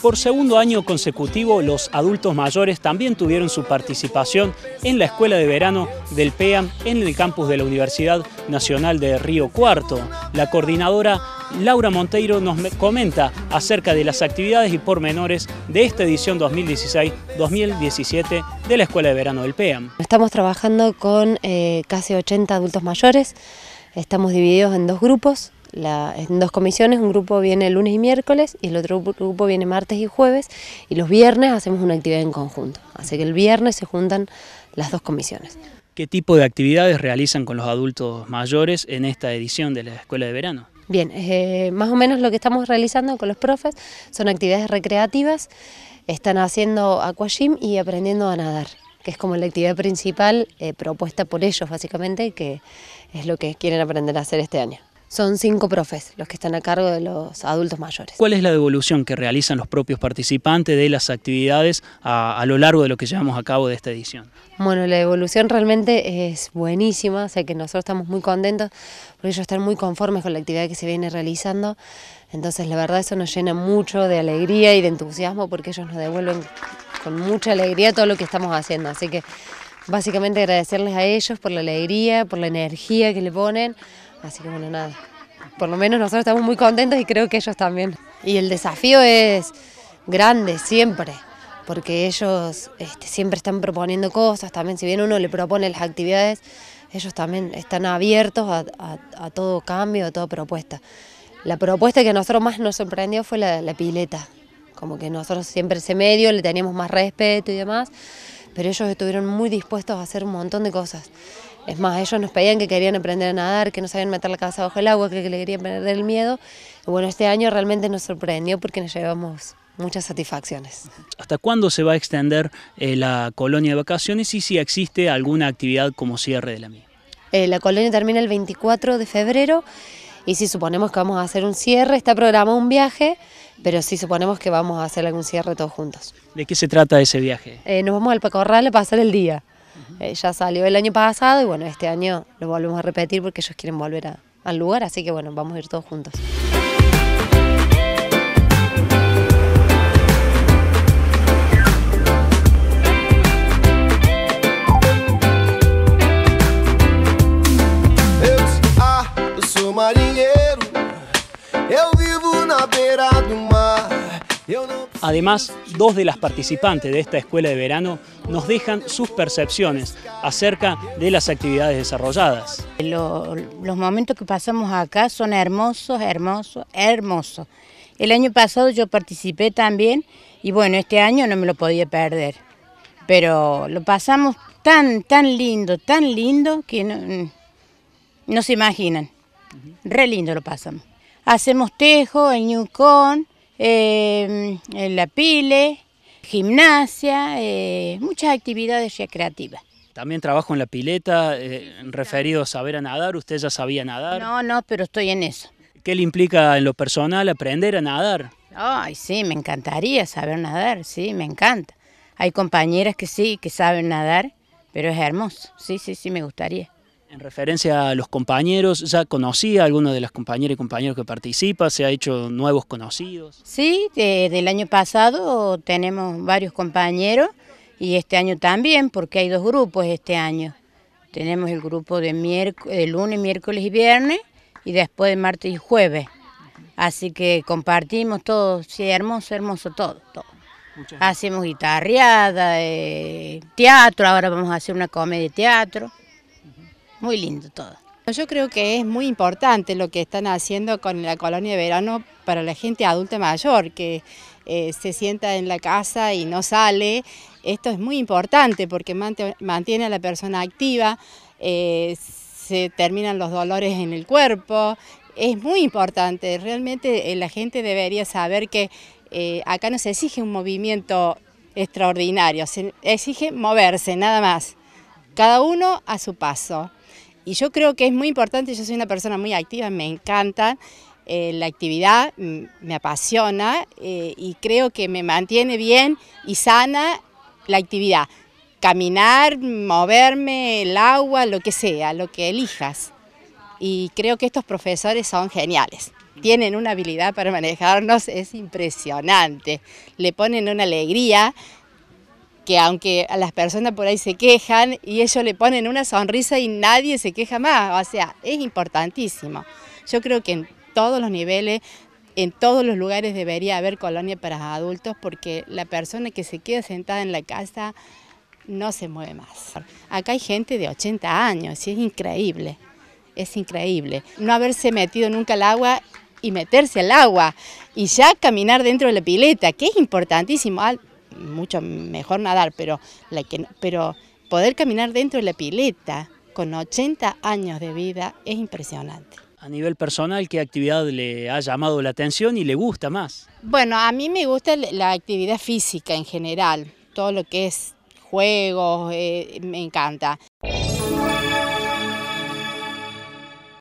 Por segundo año consecutivo, los adultos mayores también tuvieron su participación en la escuela de verano del PEAM en el campus de la Universidad Nacional de Río Cuarto. La coordinadora Laura Monteiro nos comenta acerca de las actividades y pormenores de esta edición 2016-2017 de la Escuela de Verano del PEAM. Estamos trabajando con eh, casi 80 adultos mayores, estamos divididos en dos grupos, en dos comisiones, un grupo viene lunes y miércoles y el otro grupo viene martes y jueves y los viernes hacemos una actividad en conjunto. Así que el viernes se juntan las dos comisiones. ¿Qué tipo de actividades realizan con los adultos mayores en esta edición de la Escuela de Verano? Bien, eh, más o menos lo que estamos realizando con los profes son actividades recreativas, están haciendo aquagym y aprendiendo a nadar que es como la actividad principal eh, propuesta por ellos básicamente, que es lo que quieren aprender a hacer este año son cinco profes los que están a cargo de los adultos mayores. ¿Cuál es la devolución que realizan los propios participantes de las actividades a, lo largo de lo que llevamos a cabo de esta edición? Bueno, la devolución realmente es buenísima, o sea que nosotros estamos muy contentos porque ellos están muy conformes con la actividad que se viene realizando, entonces la verdad eso nos llena mucho de alegría y de entusiasmo porque ellos nos devuelven con mucha alegría todo lo que estamos haciendo, así que básicamente agradecerles a ellos por la alegría, por la energía que le ponen, Así que bueno, nada. Por lo menos nosotros estamos muy contentos y creo que ellos también. Y el desafío es grande siempre, porque ellos este, siempre están proponiendo cosas, también si bien uno le propone las actividades, ellos también están abiertos a, todo cambio, a toda propuesta. La propuesta que a nosotros más nos sorprendió fue la, la pileta, como que nosotros siempre ese medio le teníamos más respeto y demás, pero ellos estuvieron muy dispuestos a hacer un montón de cosas. Es más, ellos nos pedían que querían aprender a nadar, que no sabían meter la cabeza bajo el agua, que le querían perder el miedo. bueno, este año realmente nos sorprendió porque nos llevamos muchas satisfacciones. ¿Hasta cuándo se va a extender eh, la colonia de vacaciones y si existe alguna actividad como cierre de la misma? Eh, la colonia termina el 24 de febrero y si suponemos que vamos a hacer un cierre, está programado un viaje, pero sí suponemos que vamos a hacer algún cierre todos juntos. ¿De qué se trata ese viaje? Eh, nos vamos al Pacorral a pasar el día. Eh, ya salió el año pasado y bueno, este año lo volvemos a repetir porque ellos quieren volver al lugar, así que bueno, vamos a ir todos juntos. Además, dos de las participantes de esta escuela de verano nos dejan sus percepciones acerca de las actividades desarrolladas. Los, momentos que pasamos acá son hermosos, hermosos, hermosos. El año pasado yo participé también y bueno, este año no me lo podía perder. Pero lo pasamos tan, tan lindo, tan lindo que no, se imaginan. Re lindo lo pasamos. Hacemos tejo, el Yukon, eh, la pile, gimnasia, eh, muchas actividades recreativas. También trabajo en la pileta, eh, referido a saber a nadar, ¿usted ya sabía nadar? No, no, pero estoy en eso. ¿Qué le implica en lo personal aprender a nadar? Ay, sí, me encantaría saber nadar, sí, me encanta. Hay compañeras que sí, que saben nadar, pero es hermoso, sí, sí, sí, me gustaría. En referencia a los compañeros, ¿ya conocía a alguno de los compañeras y compañeros que participa? ¿Se ha hecho nuevos conocidos? Sí, desde eh, del año pasado tenemos varios compañeros y este año también, porque hay dos grupos este año. Tenemos el grupo de, lunes, miércoles y viernes y después de martes y jueves. Así que compartimos todo, sí, hermoso, hermoso todo, todo. Hacemos guitarreada, eh, teatro, ahora vamos a hacer una comedia de teatro muy lindo todo. Yo creo que es muy importante lo que están haciendo con la colonia de verano para la gente adulta mayor, que eh, se sienta en la casa y no sale. Esto es muy importante porque mantiene a la persona activa, eh, se terminan los dolores en el cuerpo. Es muy importante, realmente eh, la gente debería saber que acá no se exige un movimiento extraordinario, se exige moverse nada más, cada uno a su paso. Y yo creo que es muy importante, yo soy una persona muy activa, me encanta eh, la actividad, me apasiona eh, y creo que me mantiene bien y sana la actividad. Caminar, moverme, el agua, lo que sea, lo que elijas. Y creo que estos profesores son geniales tienen una habilidad para manejarnos, es impresionante. Le ponen una alegría que aunque las personas por ahí se quejan y ellos le ponen una sonrisa y nadie se queja más, o sea, es importantísimo. Yo creo que en todos los niveles, en todos los lugares debería haber colonia para adultos porque la persona que se queda sentada en la casa no se mueve más. Acá hay gente de 80 años y es increíble, es increíble. No haberse metido nunca al agua y meterse al agua y ya caminar dentro de la pileta, que es importantísimo mucho mejor nadar, pero, pero poder caminar dentro de la pileta con 80 años de vida es impresionante. A nivel personal, ¿qué actividad le ha llamado la atención y le gusta más? Bueno, a mí me gusta la actividad física en general, todo lo que es juegos, eh, me encanta.